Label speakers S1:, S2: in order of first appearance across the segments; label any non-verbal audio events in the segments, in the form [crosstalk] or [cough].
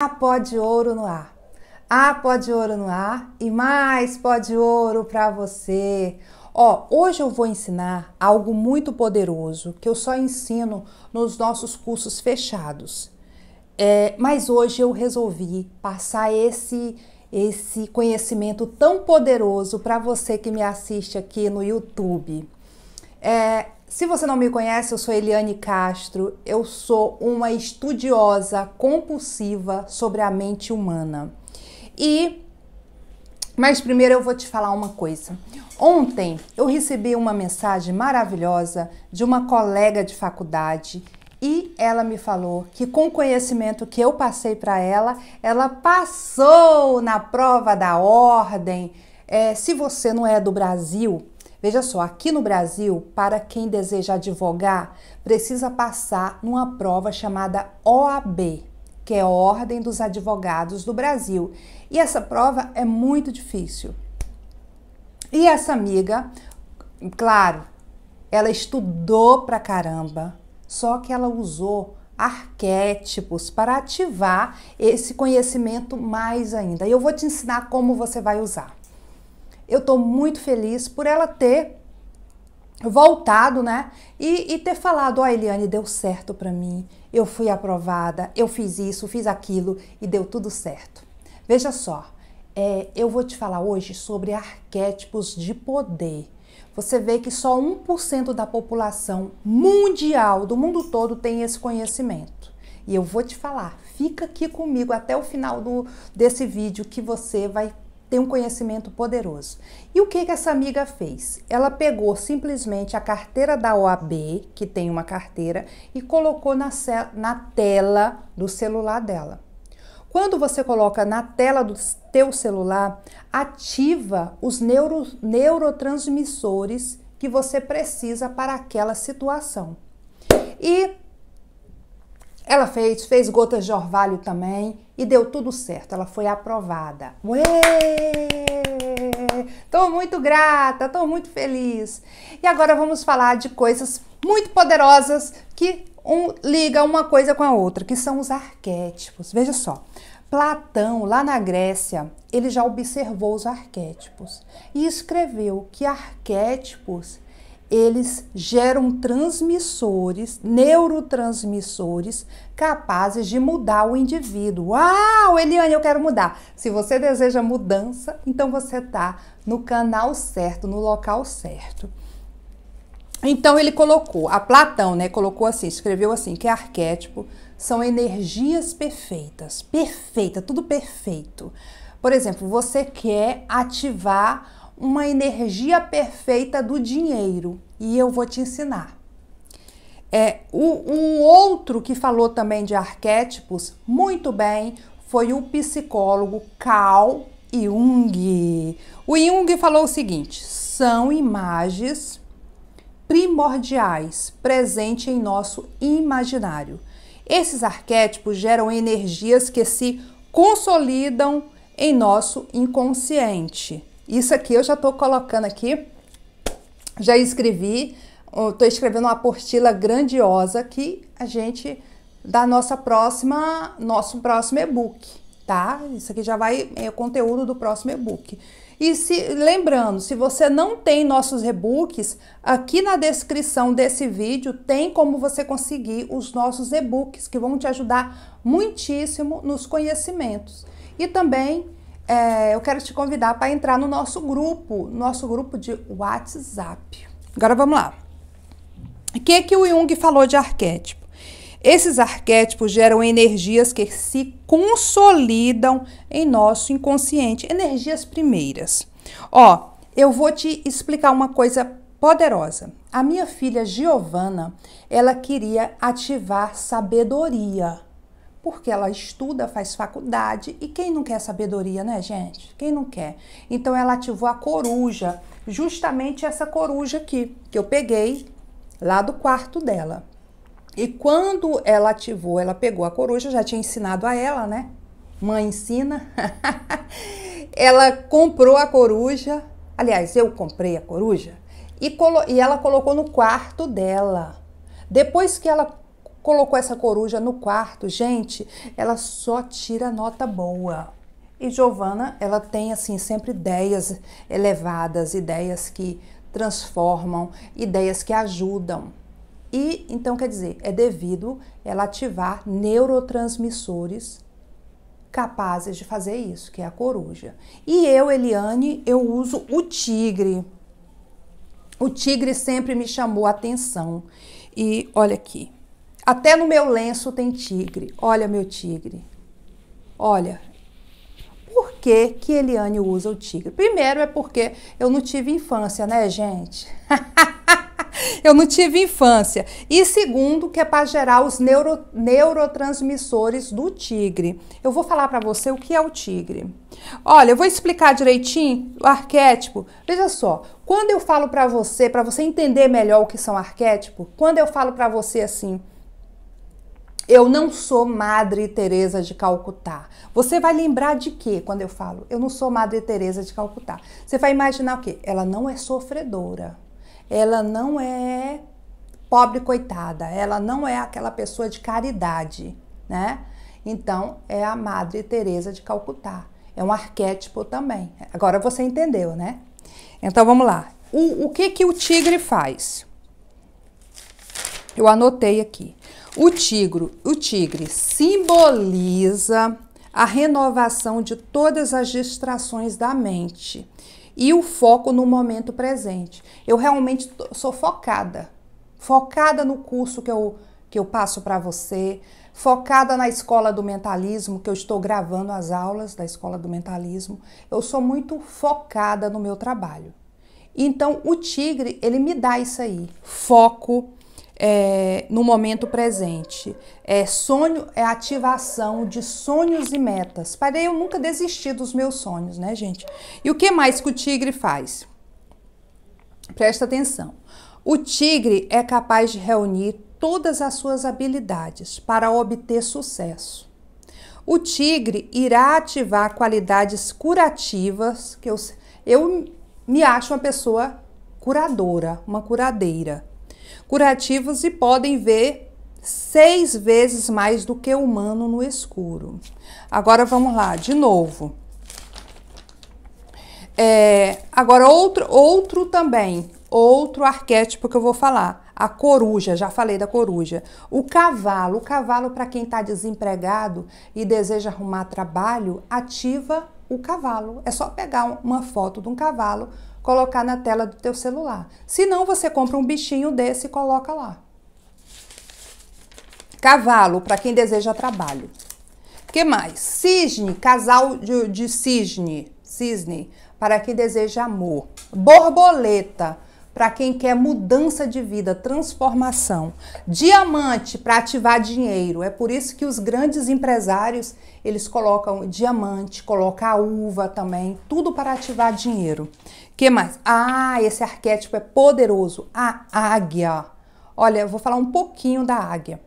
S1: A pó de ouro no ar. a pó de ouro no ar e mais pó de ouro para você. Ó, hoje eu vou ensinar algo muito poderoso que eu só ensino nos nossos cursos fechados. É, mas hoje eu resolvi passar esse esse conhecimento tão poderoso para você que me assiste aqui no YouTube. É, se você não me conhece, eu sou Eliane Castro. Eu sou uma estudiosa compulsiva sobre a mente humana. E mas primeiro eu vou te falar uma coisa. Ontem eu recebi uma mensagem maravilhosa de uma colega de faculdade e ela me falou que com o conhecimento que eu passei para ela, ela passou na prova da ordem. É, se você não é do Brasil, Veja só, aqui no Brasil, para quem deseja advogar, precisa passar numa prova chamada OAB, que é a Ordem dos Advogados do Brasil. E essa prova é muito difícil. E essa amiga, claro, ela estudou pra caramba, só que ela usou arquétipos para ativar esse conhecimento mais ainda. E eu vou te ensinar como você vai usar. Eu estou muito feliz por ela ter voltado, né? E, e ter falado, ó, oh, Eliane, deu certo para mim, eu fui aprovada, eu fiz isso, fiz aquilo e deu tudo certo. Veja só, é, eu vou te falar hoje sobre arquétipos de poder. Você vê que só 1% da população mundial, do mundo todo, tem esse conhecimento. E eu vou te falar, fica aqui comigo até o final do, desse vídeo que você vai tem um conhecimento poderoso. E o que, que essa amiga fez? Ela pegou simplesmente a carteira da OAB, que tem uma carteira, e colocou na, na tela do celular dela. Quando você coloca na tela do teu celular, ativa os neuro, neurotransmissores que você precisa para aquela situação. E ela fez, fez gotas de orvalho também e deu tudo certo. Ela foi aprovada. Uê! Tô muito grata, tô muito feliz. E agora vamos falar de coisas muito poderosas que um, liga uma coisa com a outra, que são os arquétipos. Veja só, Platão, lá na Grécia, ele já observou os arquétipos e escreveu que arquétipos eles geram transmissores, neurotransmissores, capazes de mudar o indivíduo. Uau, Eliane, eu quero mudar. Se você deseja mudança, então você está no canal certo, no local certo. Então ele colocou, a Platão, né, colocou assim, escreveu assim, que arquétipo são energias perfeitas, perfeita, tudo perfeito. Por exemplo, você quer ativar uma energia perfeita do dinheiro e eu vou te ensinar. É, o, um outro que falou também de arquétipos muito bem foi o psicólogo Carl Jung. O Jung falou o seguinte: são imagens primordiais presentes em nosso imaginário. Esses arquétipos geram energias que se consolidam em nosso inconsciente. Isso aqui eu já estou colocando aqui, já escrevi, estou escrevendo uma apostila grandiosa que a gente da nossa próxima, nosso próximo e-book, tá? Isso aqui já vai é o conteúdo do próximo e-book. E se lembrando, se você não tem nossos e-books, aqui na descrição desse vídeo tem como você conseguir os nossos e-books que vão te ajudar muitíssimo nos conhecimentos. E também é, eu quero te convidar para entrar no nosso grupo, nosso grupo de WhatsApp. Agora vamos lá. O que, que o Jung falou de arquétipo? Esses arquétipos geram energias que se consolidam em nosso inconsciente, energias primeiras. Ó, eu vou te explicar uma coisa poderosa. A minha filha Giovana, ela queria ativar sabedoria porque ela estuda, faz faculdade e quem não quer sabedoria, né, gente? Quem não quer? Então ela ativou a coruja, justamente essa coruja aqui que eu peguei lá do quarto dela. E quando ela ativou, ela pegou a coruja, já tinha ensinado a ela, né? Mãe ensina. [laughs] ela comprou a coruja. Aliás, eu comprei a coruja e, e ela colocou no quarto dela. Depois que ela colocou essa coruja no quarto, gente, ela só tira nota boa. E Giovana, ela tem assim sempre ideias elevadas, ideias que transformam, ideias que ajudam. E então quer dizer, é devido ela ativar neurotransmissores capazes de fazer isso, que é a coruja. E eu, Eliane, eu uso o tigre. O tigre sempre me chamou a atenção. E olha aqui, até no meu lenço tem tigre. Olha, meu tigre. Olha. Por que, que Eliane usa o tigre? Primeiro é porque eu não tive infância, né, gente? [laughs] eu não tive infância. E segundo, que é para gerar os neuro, neurotransmissores do tigre. Eu vou falar para você o que é o tigre. Olha, eu vou explicar direitinho o arquétipo. Veja só, quando eu falo para você, para você entender melhor o que são arquétipos, quando eu falo para você assim, eu não sou Madre Teresa de Calcutá. Você vai lembrar de quê quando eu falo? Eu não sou Madre Teresa de Calcutá. Você vai imaginar o quê? Ela não é sofredora. Ela não é pobre coitada. Ela não é aquela pessoa de caridade, né? Então é a Madre Teresa de Calcutá. É um arquétipo também. Agora você entendeu, né? Então vamos lá. O, o que que o tigre faz? Eu anotei aqui. O tigre, o tigre simboliza a renovação de todas as distrações da mente e o foco no momento presente. Eu realmente sou focada, focada no curso que eu, que eu passo para você, focada na escola do mentalismo, que eu estou gravando as aulas da escola do mentalismo. Eu sou muito focada no meu trabalho. Então, o tigre, ele me dá isso aí, foco, é, no momento presente. É sonho, é ativação de sonhos e metas. parei eu nunca desistir dos meus sonhos, né, gente? E o que mais que o tigre faz? Presta atenção. O tigre é capaz de reunir todas as suas habilidades para obter sucesso. O tigre irá ativar qualidades curativas que eu, eu me acho uma pessoa curadora, uma curadeira curativos e podem ver seis vezes mais do que o humano no escuro. Agora vamos lá, de novo. É, agora, outro, outro também, outro arquétipo que eu vou falar. A coruja, já falei da coruja. O cavalo, o cavalo para quem está desempregado e deseja arrumar trabalho, ativa o cavalo. É só pegar uma foto de um cavalo, colocar na tela do teu celular. Se não, você compra um bichinho desse e coloca lá. Cavalo, para quem deseja trabalho. que mais? Cisne, casal de, de cisne. Cisne, para quem deseja amor. Borboleta, para quem quer mudança de vida, transformação. Diamante para ativar dinheiro. É por isso que os grandes empresários, eles colocam diamante, colocam a uva também, tudo para ativar dinheiro. Que mais? Ah, esse arquétipo é poderoso, a águia. Olha, eu vou falar um pouquinho da águia.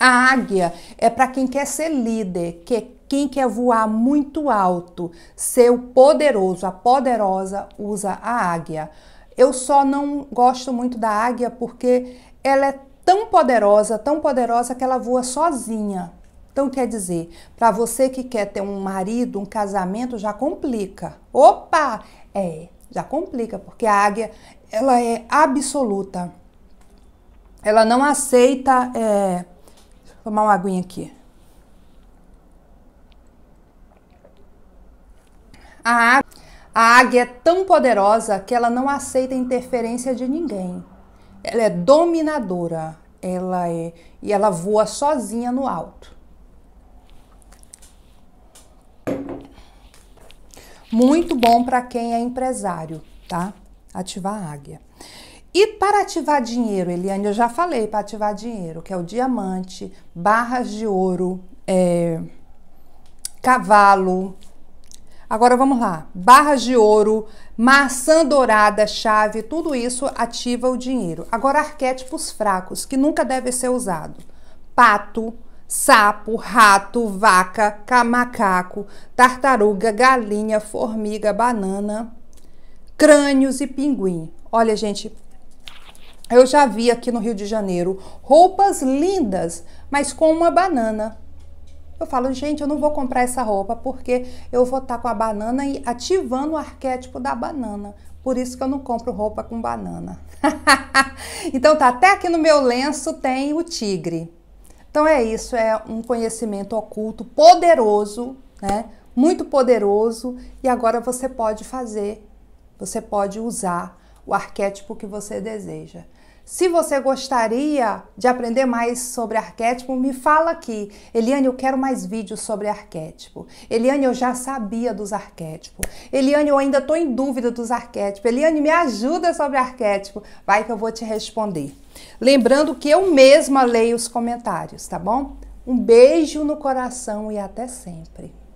S1: A águia é para quem quer ser líder, que é quem quer voar muito alto, ser o poderoso, a poderosa usa a águia. Eu só não gosto muito da águia porque ela é tão poderosa, tão poderosa que ela voa sozinha. Então quer dizer, para você que quer ter um marido, um casamento, já complica. Opa! É, já complica, porque a águia, ela é absoluta. Ela não aceita... É... Vou tomar uma aguinha aqui. A a águia é tão poderosa que ela não aceita interferência de ninguém. Ela é dominadora, ela é e ela voa sozinha no alto. Muito bom para quem é empresário, tá? Ativar a águia. E para ativar dinheiro, Eliane, eu já falei para ativar dinheiro, que é o diamante, barras de ouro, é, cavalo, Agora vamos lá. Barras de ouro, maçã dourada, chave, tudo isso ativa o dinheiro. Agora arquétipos fracos que nunca deve ser usado. Pato, sapo, rato, vaca, macaco, tartaruga, galinha, formiga, banana, crânios e pinguim. Olha, gente, eu já vi aqui no Rio de Janeiro roupas lindas, mas com uma banana eu falo, gente, eu não vou comprar essa roupa porque eu vou estar tá com a banana e ativando o arquétipo da banana. Por isso que eu não compro roupa com banana. [laughs] então tá, até aqui no meu lenço tem o tigre. Então é isso, é um conhecimento oculto poderoso, né? Muito poderoso e agora você pode fazer, você pode usar o arquétipo que você deseja. Se você gostaria de aprender mais sobre arquétipo, me fala aqui. Eliane, eu quero mais vídeos sobre arquétipo. Eliane, eu já sabia dos arquétipos. Eliane, eu ainda estou em dúvida dos arquétipos. Eliane, me ajuda sobre arquétipo. Vai que eu vou te responder. Lembrando que eu mesma leio os comentários, tá bom? Um beijo no coração e até sempre.